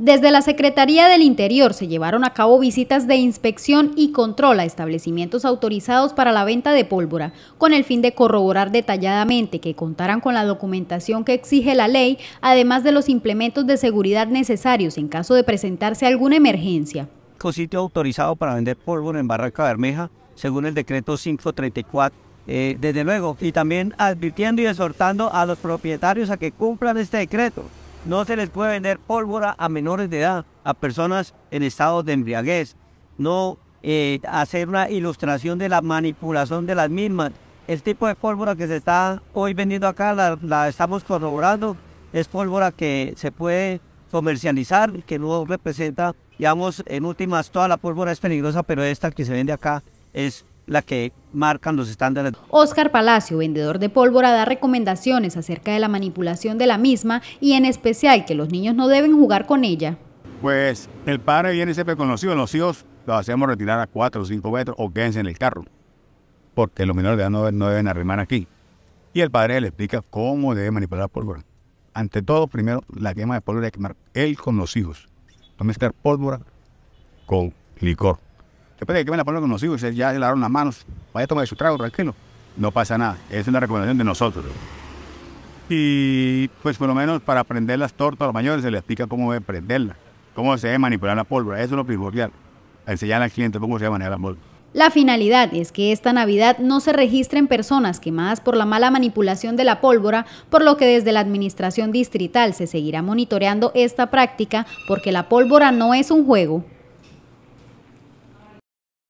Desde la Secretaría del Interior se llevaron a cabo visitas de inspección y control a establecimientos autorizados para la venta de pólvora, con el fin de corroborar detalladamente que contaran con la documentación que exige la ley, además de los implementos de seguridad necesarios en caso de presentarse alguna emergencia. Sitio autorizado para vender pólvora en Barranca Bermeja, según el decreto 534 eh, desde luego, y también advirtiendo y exhortando a los propietarios a que cumplan este decreto. No se les puede vender pólvora a menores de edad, a personas en estado de embriaguez. No eh, hacer una ilustración de la manipulación de las mismas. El tipo de pólvora que se está hoy vendiendo acá, la, la estamos corroborando, es pólvora que se puede comercializar, que no representa, digamos, en últimas, toda la pólvora es peligrosa, pero esta que se vende acá es la que marcan los estándares. Oscar Palacio, vendedor de pólvora, da recomendaciones acerca de la manipulación de la misma y en especial que los niños no deben jugar con ella. Pues el padre viene siempre con los hijos, los hijos los hacemos retirar a 4 o 5 metros o quédense en el carro, porque los menores de edad no, deben arrimar aquí. Y el padre le explica cómo debe manipular la pólvora. Ante todo, primero, la quema de pólvora hay que quemar él con los hijos. No mezclar pólvora con licor. Después de que me la paloma con los hijos, ya se lavaron las manos, vaya a tomar su trago, tranquilo. No pasa nada. es una recomendación de nosotros. Y pues por lo menos para prender las tortas a los mayores se les explica cómo debe prenderla, cómo se debe manipular la pólvora. Eso es lo primordial. Enseñar al cliente cómo se debe manejar la pólvora. La finalidad es que esta Navidad no se registren personas quemadas por la mala manipulación de la pólvora, por lo que desde la Administración Distrital se seguirá monitoreando esta práctica porque la pólvora no es un juego.